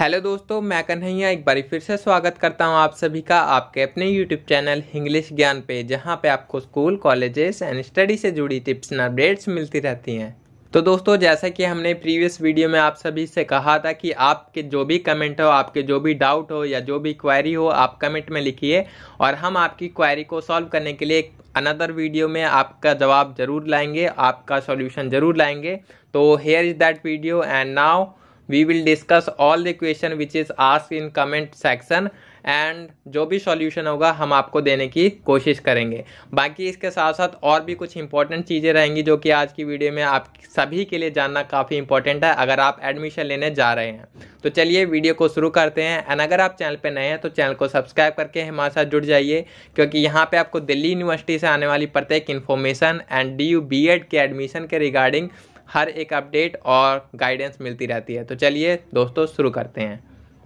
Hello दोस्तों मैं कन्हैया एक बार फिर से स्वागत करता हूं आप सभी का आपके अपने यूट्यूब चैनल इंग्लिश ज्ञान पे जहां पे आपको स्कूल कॉलेजेस एंड स्टडी से जुड़ी टिप्स एंड अपडेट्स मिलती रहती हैं तो दोस्तों जैसा कि हमने प्रीवियस वीडियो में आप सभी से कहा था कि आपके जो भी कमेंट हो आपके जो भी डाउट हो या जो भी क्वायरी हो आप कमेंट में लिखिए और हम आपकी क्वायरी को सॉल्व करने के लिए अनदर वीडियो में आपका जवाब जरूर लाएंगे आपका सॉल्यूशन जरूर लाएंगे तो here is that video and now we will discuss all the question which is ask in comment section and जो भी सॉल्यूशन होगा हम आपको देने की कोशिश करेंगे बाकी इसके साथ साथ और भी कुछ इंपॉर्टेंट चीज़ें रहेंगी जो कि आज की वीडियो में आप सभी के लिए जानना काफ़ी इंपॉर्टेंट है अगर आप एडमिशन लेने जा रहे हैं तो चलिए वीडियो को शुरू करते हैं एंड अगर आप चैनल पर नए हैं तो चैनल को सब्सक्राइब करके हमारे साथ जुड़ जाइए क्योंकि यहाँ पर आपको दिल्ली यूनिवर्सिटी से आने वाली प्रत्येक information and D U B Ed के एडमिशन के रिगार्डिंग हर एक अपडेट और गाइडेंस मिलती रहती है तो चलिए दोस्तों शुरू करते हैं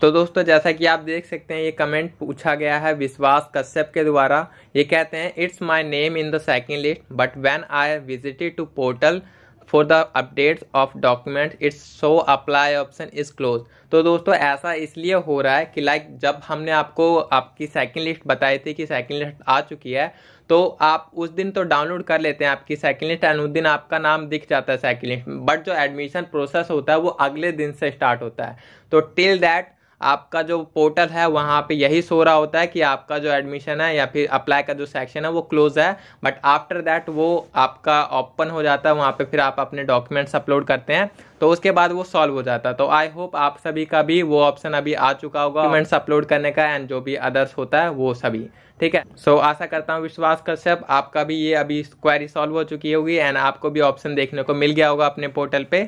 तो दोस्तों जैसा कि आप देख सकते हैं ये कमेंट पूछा गया है विश्वास कश्यप के द्वारा ये कहते हैं it's my name in the second list but when I visited to portal for the updates of document it's show apply option is close तो दोस्तों ऐसा इसलिए हो रहा है कि लाइक जब हमने आपको आपकी सेकंड लिस्ट बताई थी कि सेकंड लिस्ट आ चुकी है तो आप उस दिन तो डाउनलोड कर लेते हैं आपकी सेकंड लिस्ट एंड उस दिन आपका नाम दिख जाता है सेकंड लिस्ट बट जो एडमिशन प्रोसेस होता है वो अगले दिन से स्टार्ट होता है तो टिल दैट आपका जो पोर्टल है वहाँ पे यही सो रहा होता है कि आपका जो एडमिशन है या फिर अप्लाई का जो सेक्शन है वो क्लोज है बट आफ्टर दैट वो आपका ओपन हो जाता है वहाँ पे फिर आप अपने डॉक्यूमेंट्स अपलोड करते हैं तो उसके बाद वो सॉल्व हो जाता है तो आई होप आप सभी का भी वो ऑप्शन अभी आ चुका होगा डॉक्यूमेंट्स अपलोड करने का एंड जो भी अदर्स होता है वो सभी ठीक है सो so, आशा करता हूँ विश्वास कश्यप आपका भी ये अभी क्वेरी सॉल्व हो चुकी होगी एंड आपको भी ऑप्शन देखने को मिल गया होगा अपने पोर्टल पे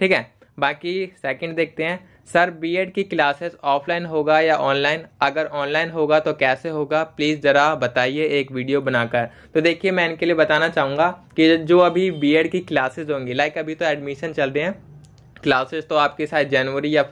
ठीक है बाकी सेकेंड देखते हैं सर बीएड की क्लासेस ऑफलाइन होगा या ऑनलाइन अगर ऑनलाइन होगा तो कैसे होगा प्लीज़ ज़रा बताइए एक वीडियो बनाकर तो देखिए मैं इनके लिए बताना चाहूँगा कि जो अभी बीएड की क्लासेस होंगी लाइक अभी तो एडमिशन चल रहे हैं क्लासेस तो आपके शायद जनवरी या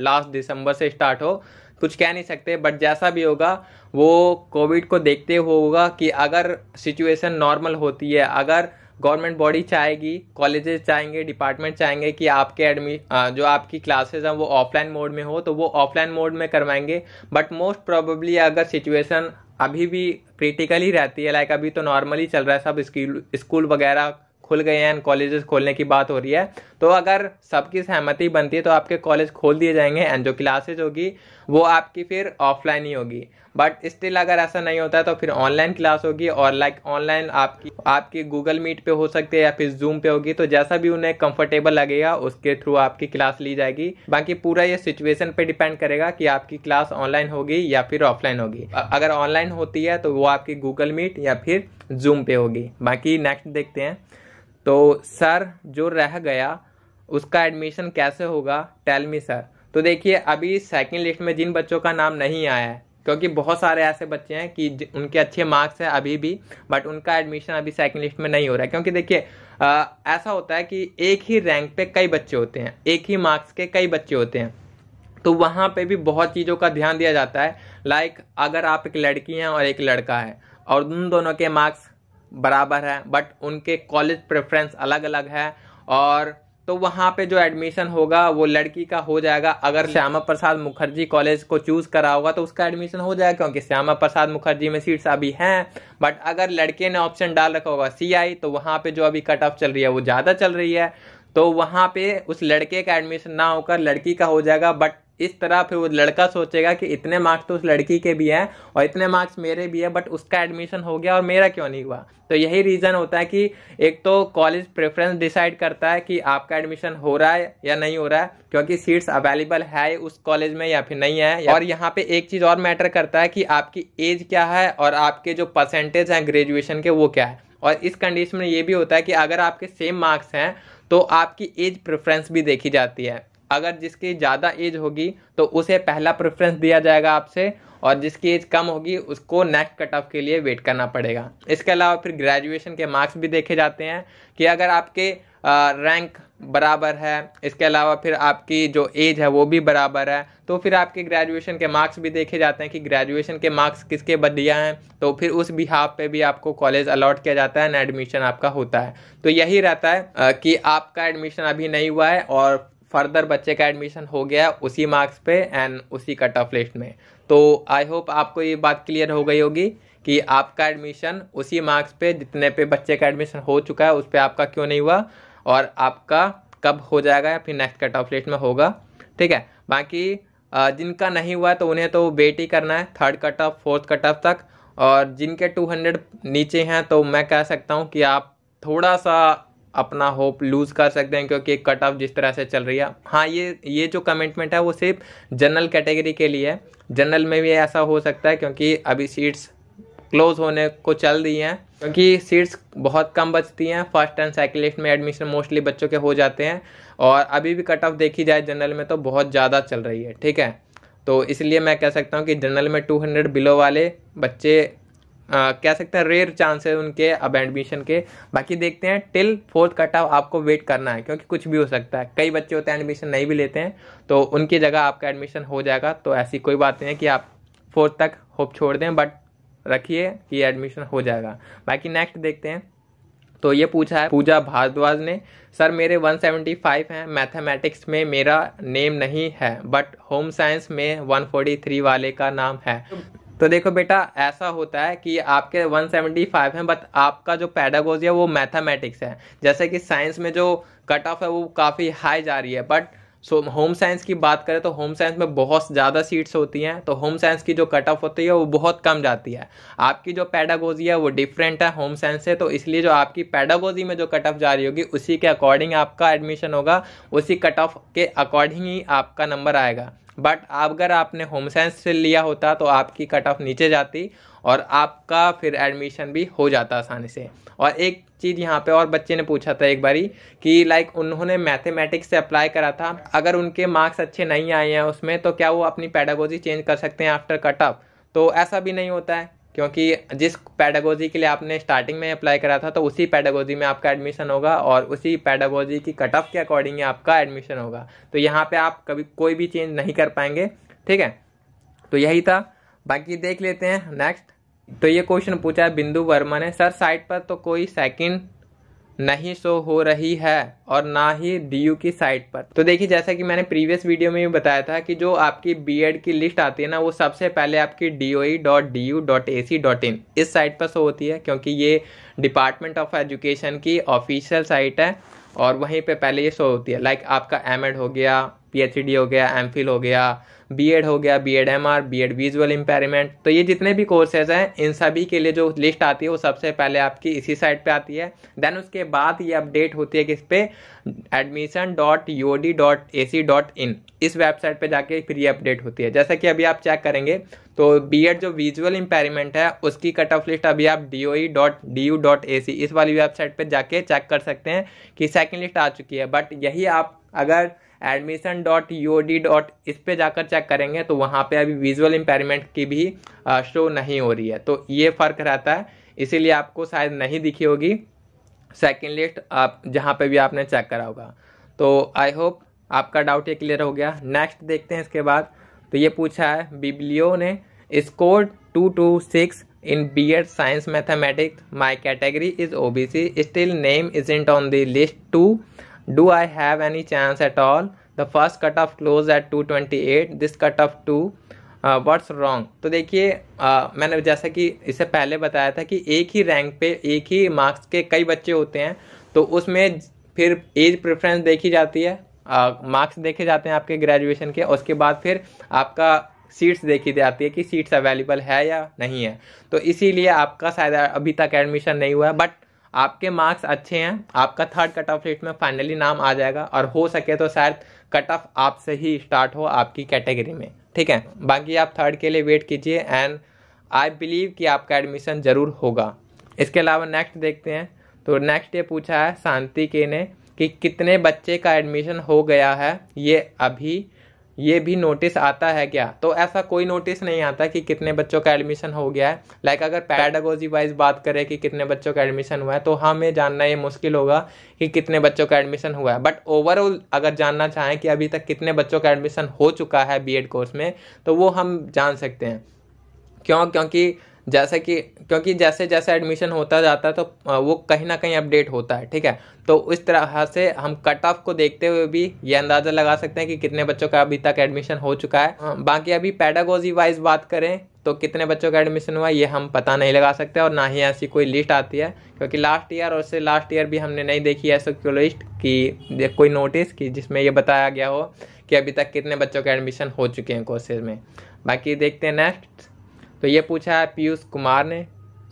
लास्ट दिसंबर से स्टार्ट हो कुछ कह नहीं सकते बट जैसा भी होगा वो कोविड को देखते हुए होगा कि अगर सिचुएशन नॉर्मल होती है अगर गवर्नमेंट बॉडी चाहेगी कॉलेजेस चाहेंगे डिपार्टमेंट चाहेंगे कि आपके एडमि जो आपकी क्लासेस हैं वो ऑफलाइन मोड में हो तो वो ऑफलाइन मोड में करवाएंगे बट मोस्ट प्रोबेबली अगर सिचुएसन अभी भी क्रिटिकली रहती है लाइक अभी तो नॉर्मली चल रहा है सब स्कूल स्कूल वगैरह खुल गए हैं कॉलेजेस खोलने की बात हो रही है तो अगर सबकी सहमति बनती है तो आपके कॉलेज खोल दिए जाएंगे एंड जो क्लासेज होगी वो आपकी फिर ऑफलाइन ही होगी बट स्टिल अगर ऐसा नहीं होता है तो फिर ऑनलाइन क्लास होगी और लाइक ऑनलाइन आपकी आपकी गूगल मीट पे हो सकती है या फिर जूम पे होगी तो जैसा भी उन्हें कंफर्टेबल लगेगा उसके थ्रू आपकी क्लास ली जाएगी बाकी पूरा ये सिचुएशन पे डिपेंड करेगा कि आपकी क्लास ऑनलाइन होगी या फिर ऑफलाइन होगी अगर ऑनलाइन होती है तो वो आपकी गूगल मीट या फिर जूम पे होगी बाकी नेक्स्ट देखते हैं तो सर जो रह गया उसका एडमिशन कैसे होगा टेल मी सर तो देखिए अभी सेकंड लिस्ट में जिन बच्चों का नाम नहीं आया है क्योंकि बहुत सारे ऐसे बच्चे हैं कि उनके अच्छे मार्क्स हैं अभी भी बट उनका एडमिशन अभी सेकंड लिस्ट में नहीं हो रहा है क्योंकि देखिए ऐसा होता है कि एक ही रैंक पे कई बच्चे होते हैं एक ही मार्क्स के कई बच्चे होते हैं तो वहाँ पर भी बहुत चीज़ों का ध्यान दिया जाता है लाइक अगर आप एक लड़की हैं और एक लड़का है और उन दोनों के मार्क्स बराबर है बट उनके कॉलेज प्रेफरेंस अलग अलग है और तो वहाँ पे जो एडमिशन होगा वो लड़की का हो जाएगा अगर श्यामा प्रसाद मुखर्जी कॉलेज को चूज़ करा होगा तो उसका एडमिशन हो जाएगा क्योंकि श्यामा प्रसाद मुखर्जी में सीट्स अभी हैं बट अगर लड़के ने ऑप्शन डाल रखा होगा सी आई तो वहाँ पे जो अभी कट ऑफ चल रही है वो ज़्यादा चल रही है तो वहाँ पे उस लड़के का एडमिशन ना होकर लड़की का हो जाएगा बट इस तरह फिर वो लड़का सोचेगा कि इतने मार्क्स तो उस लड़की के भी हैं और इतने मार्क्स मेरे भी है बट उसका एडमिशन हो गया और मेरा क्यों नहीं हुआ तो यही रीज़न होता है कि एक तो कॉलेज प्रेफरेंस डिसाइड करता है कि आपका एडमिशन हो रहा है या नहीं हो रहा है क्योंकि सीट्स अवेलेबल है उस कॉलेज में या फिर नहीं है और यहाँ पे एक चीज़ और मैटर करता है कि आपकी एज क्या है और आपके जो परसेंटेज हैं ग्रेजुएशन के वो क्या है और इस कंडीशन में ये भी होता है कि अगर आपके सेम मार्क्स हैं तो आपकी एज प्रेफरेंस भी देखी जाती है अगर जिसकी ज़्यादा एज होगी तो उसे पहला प्रेफरेंस दिया जाएगा आपसे और जिसकी एज कम होगी उसको नेक्स्ट कट ऑफ के लिए वेट करना पड़ेगा इसके अलावा फिर ग्रेजुएशन के मार्क्स भी देखे जाते हैं कि अगर आपके रैंक बराबर है इसके अलावा फिर आपकी जो एज है वो भी बराबर है तो फिर आपके ग्रेजुएशन के मार्क्स भी देखे जाते हैं कि ग्रेजुएशन के मार्क्स किसके बढ़िया हैं तो फिर उस हाफ पे भी आपको कॉलेज अलॉट किया जाता है एंड एडमिशन आपका होता है तो यही रहता है कि आपका एडमिशन अभी नहीं हुआ है और फर्दर बच्चे का एडमिशन हो गया उसी मार्क्स पे एंड उसी कट ऑफ लिस्ट में तो आई होप आपको ये बात क्लियर हो गई होगी कि आपका एडमिशन उसी मार्क्स पे जितने पे बच्चे का एडमिशन हो चुका है उस पर आपका क्यों नहीं हुआ और आपका कब हो जाएगा या फिर नेक्स्ट कट ऑफ लिस्ट में होगा ठीक है बाकी जिनका नहीं हुआ तो उन्हें तो वेट ही करना है third cut off fourth cut off तक और जिनके 200 नीचे हैं तो मैं कह सकता हूँ कि आप थोड़ा सा अपना होप लूज़ कर सकते हैं क्योंकि कट ऑफ जिस तरह से चल रही है हाँ ये ये जो कमिटमेंट है वो सिर्फ जनरल कैटेगरी के लिए है जनरल में भी ऐसा हो सकता है क्योंकि अभी सीट्स क्लोज होने को चल रही हैं क्योंकि सीट्स बहुत कम बचती हैं फर्स्ट एंड सेकेंड लिस्ट में एडमिशन मोस्टली बच्चों के हो जाते हैं और अभी भी कट ऑफ देखी जाए जनरल में तो बहुत ज़्यादा चल रही है ठीक है तो इसलिए मैं कह सकता हूँ कि जनरल में 200 बिलो वाले बच्चे आ, कह सकते हैं रेयर चांस है उनके अब एडमिशन के बाकी देखते हैं टिल फोर्थ कट ऑफ आपको वेट करना है क्योंकि कुछ भी हो सकता है कई बच्चे होते हैं एडमिशन नहीं भी लेते हैं तो उनकी जगह आपका एडमिशन हो जाएगा तो ऐसी कोई बात नहीं है कि आप फोर्थ तक होप छोड़ दें बट रखिए कि एडमिशन हो जाएगा बाकी नेक्स्ट देखते हैं तो ये पूछा है पूजा भारद्वाज ने सर मेरे 175 हैं मैथमेटिक्स में मेरा नेम नहीं है बट होम साइंस में 143 वाले का नाम है तो देखो बेटा ऐसा होता है कि आपके 175 हैं बट आपका जो पैडागोजी है वो मैथमेटिक्स है जैसे कि साइंस में जो कट ऑफ है वो काफ़ी हाई जा रही है बट सो होम साइंस की बात करें तो होम साइंस में बहुत ज़्यादा सीट्स होती हैं तो होम साइंस की जो कट ऑफ होती है वो बहुत कम जाती है आपकी जो पैडागोजी है वो डिफरेंट है होम साइंस से तो इसलिए जो आपकी पैडागोजी में जो कट ऑफ जा रही होगी उसी के अकॉर्डिंग आपका एडमिशन होगा उसी कट ऑफ के अकॉर्डिंग ही आपका नंबर आएगा बट अगर आपने होम साइंस से लिया होता तो आपकी कट ऑफ नीचे जाती और आपका फिर एडमिशन भी हो जाता आसानी से और एक चीज़ यहाँ पे और बच्चे ने पूछा था एक बारी कि लाइक उन्होंने मैथमेटिक्स से अप्लाई करा था अगर उनके मार्क्स अच्छे नहीं आए हैं उसमें तो क्या वो अपनी पैडागोजी चेंज कर सकते हैं आफ्टर कट ऑफ तो ऐसा भी नहीं होता है क्योंकि जिस पैडागोजी के लिए आपने स्टार्टिंग में अप्लाई करा था तो उसी पैडागोजी में आपका एडमिशन होगा और उसी पैडागोजी की कट ऑफ के अकॉर्डिंग आपका एडमिशन होगा तो यहाँ पर आप कभी कोई भी चेंज नहीं कर पाएंगे ठीक है तो यही था बाकी देख लेते हैं नेक्स्ट तो ये क्वेश्चन पूछा है बिंदु वर्मा ने सर साइट पर तो कोई सेकेंड नहीं शो हो रही है और ना ही डी की साइट पर तो देखिए जैसा कि मैंने प्रीवियस वीडियो में भी बताया था कि जो आपकी बीएड की लिस्ट आती है ना वो सबसे पहले आपकी D O E dot D U dot A C dot in इस साइट पर शो होती है क्योंकि ये डिपार्टमेंट ऑफ एजुकेशन की ऑफिशियल साइट है और वहीं पे पहले ये शो होती है लाइक आपका एम एड हो गया पी एच डी हो गया एम फिल हो गया बीएड हो गया B Ed M R B Ed visual impairment तो ये जितने भी कोर्सेज हैं इन सभी के लिए जो लिस्ट आती है वो सबसे पहले आपकी इसी साइट पे आती है देन उसके बाद ये अपडेट होती है किस पे admission dot U D dot A C dot in इस वेबसाइट पे जाके फिर ये अपडेट होती है जैसा कि अभी आप चेक करेंगे तो एड जो विजुअल इंपेरिमेंट है उसकी कट ऑफ लिस्ट अभी आप D O E dot D U dot A C इस वाली वेबसाइट पर जाके चेक कर सकते हैं कि सेकेंड लिस्ट आ चुकी है बट यही आप अगर admission dot U D dot इस पर जाकर चेक करेंगे तो वहाँ पे अभी विजुअल इम्पेयरमेंट की भी शो नहीं हो रही है तो ये फ़र्क रहता है इसीलिए आपको शायद नहीं दिखी होगी सेकेंड लिस्ट आप जहाँ पे भी आपने चेक करा होगा तो आई होप आपका डाउट ये क्लियर हो गया नेक्स्ट देखते हैं इसके बाद तो ये पूछा है बिब्लियो ने score two two six in B Ed science mathematics my category is O B C still name is in on the list to Do I have any chance at all? The first cut off close at 228. This cut off two. What's uh, wrong तो देखिए uh, मैंने जैसा कि इससे पहले बताया था कि एक ही रैंक पे एक ही मार्क्स के कई बच्चे होते हैं तो उसमें फिर एज प्रेफरेंस देखी जाती है मार्क्स uh, देखे जाते हैं आपके ग्रेजुएशन के उसके बाद फिर आपका सीट्स देखी जाती है कि सीट्स अवेलेबल है या नहीं है तो इसीलिए आपका शायद अभी तक एडमिशन नहीं हुआ है बट आपके मार्क्स अच्छे हैं आपका थर्ड कट ऑफ लिस्ट में फाइनली नाम आ जाएगा और हो सके तो शायद कट ऑफ आपसे ही स्टार्ट हो आपकी कैटेगरी में ठीक है बाकी आप थर्ड के लिए वेट कीजिए एंड आई बिलीव कि आपका एडमिशन ज़रूर होगा इसके अलावा नेक्स्ट देखते हैं तो नेक्स्ट ये पूछा है शांति के ने कि कितने बच्चे का एडमिशन हो गया है ये अभी ये भी नोटिस आता है क्या तो ऐसा कोई नोटिस नहीं आता कि कितने बच्चों का एडमिशन हो गया है लाइक अगर पैडागोजी वाइज बात करें कि कितने बच्चों का एडमिशन हुआ है तो हमें जानना ये मुश्किल होगा कि कितने बच्चों का एडमिशन हुआ है बट ओवरऑल अगर जानना चाहें कि अभी तक कितने बच्चों का एडमिशन हो चुका है बी कोर्स में तो वो हम जान सकते हैं क्यों क्योंकि जैसे कि क्योंकि जैसे जैसे एडमिशन होता जाता है तो वो कहीं ना कहीं अपडेट होता है ठीक है तो इस तरह से हम कट ऑफ को देखते हुए भी ये अंदाज़ा लगा सकते हैं कि कितने बच्चों का अभी तक एडमिशन हो चुका है बाकी अभी पैडागोजी वाइज बात करें तो कितने बच्चों का एडमिशन हुआ ये हम पता नहीं लगा सकते और ना ही ऐसी कोई लिस्ट आती है क्योंकि लास्ट ईयर और उससे लास्ट ईयर भी हमने नहीं देखी ऐसा क्यों लिस्ट कि कोई नोटिस कि जिसमें ये बताया गया हो कि अभी तक कितने बच्चों के एडमिशन हो चुके हैं कोर्सेज में बाकी देखते हैं नेक्स्ट तो ये पूछा है पीयूष कुमार ने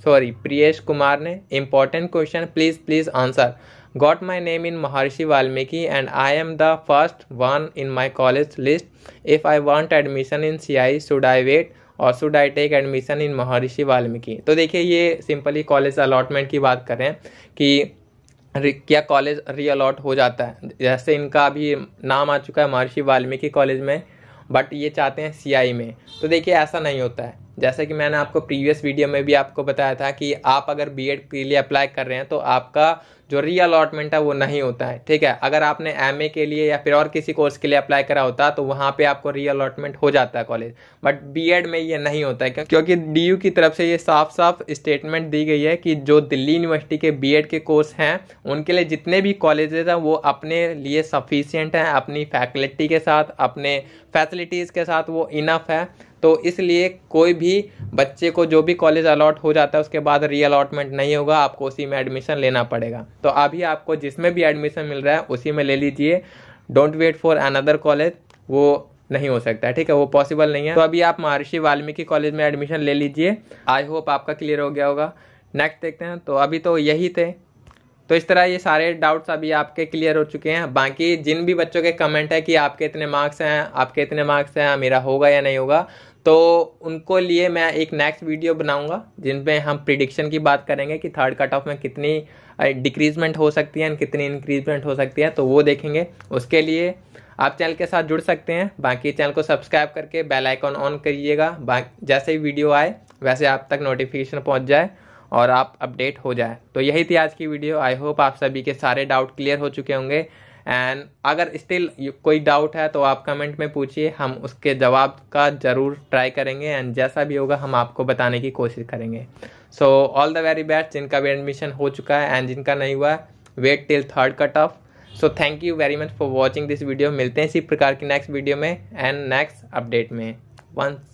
सॉरी प्रियेश कुमार ने important question please please answer got my name in Maharshi Valmiki and I am the first one in my college list if I want admission in C I should I wait और should I take admission in Maharshi Valmiki तो देखिए ये simply college allotment की बात करें कि क्या college रीअलॉट हो जाता है जैसे इनका अभी नाम आ चुका है महर्षि वाल्मीकि कॉलेज में बट ये चाहते हैं आई में तो देखिए ऐसा नहीं होता है जैसे कि मैंने आपको प्रीवियस वीडियो में भी आपको बताया था कि आप अगर बीएड के लिए अप्लाई कर रहे हैं तो आपका जो री अलॉटमेंट है वो नहीं होता है ठीक है अगर आपने एमए के लिए या फिर और किसी कोर्स के लिए अप्लाई करा होता तो वहाँ पे आपको री अलॉटमेंट हो जाता है कॉलेज बट बीएड में ये नहीं होता है क्योंकि डी की तरफ से ये साफ साफ स्टेटमेंट दी गई है कि जो दिल्ली यूनिवर्सिटी के बी के कोर्स हैं उनके लिए जितने भी कॉलेजेस हैं वो अपने लिए सफिशियंट हैं अपनी फैकल्टी के साथ अपने फैसिलिटीज़ के साथ वो इनफ है तो इसलिए कोई भी बच्चे को जो भी कॉलेज अलॉट हो जाता है उसके बाद री अलॉटमेंट नहीं होगा आपको उसी में एडमिशन लेना पड़ेगा तो अभी आपको जिसमें भी एडमिशन मिल रहा है उसी में ले लीजिए don't wait for another college वो नहीं हो सकता है ठीक है वो पॉसिबल नहीं है तो अभी आप महर्षि वाल्मीकि कॉलेज में एडमिशन ले लीजिए आई होप आपका क्लियर हो गया होगा नेक्स्ट देखते हैं तो अभी तो यही थे तो इस तरह ये सारे डाउट्स अभी आपके क्लियर हो चुके हैं बाकी जिन भी बच्चों के कमेंट है कि आपके इतने मार्क्स हैं आपके इतने मार्क्स हैं मेरा होगा या नहीं होगा तो उनको लिए मैं एक नेक्स्ट वीडियो बनाऊंगा जिनमें हम प्रिडिक्शन की बात करेंगे कि थर्ड कट ऑफ में कितनी डिक्रीजमेंट हो सकती है कितनी इंक्रीजमेंट हो सकती है तो वो देखेंगे उसके लिए आप चैनल के साथ जुड़ सकते हैं बाकी चैनल को सब्सक्राइब करके बेल आइकॉन ऑन करिएगा जैसे ही वीडियो आए वैसे आप तक नोटिफिकेशन पहुँच जाए और आप अपडेट हो जाए तो यही थी आज की वीडियो आई होप आप सभी के सारे डाउट क्लियर हो चुके होंगे एंड अगर स्टिल कोई डाउट है तो आप कमेंट में पूछिए हम उसके जवाब का ज़रूर ट्राई करेंगे एंड जैसा भी होगा हम आपको बताने की कोशिश करेंगे so all the very best जिनका भी एडमिशन हो चुका है एंड जिनका नहीं हुआ wait till third cut off so thank you very much for watching this video मिलते हैं इसी प्रकार की नेक्स्ट वीडियो में एंड नेक्स्ट अपडेट में वंस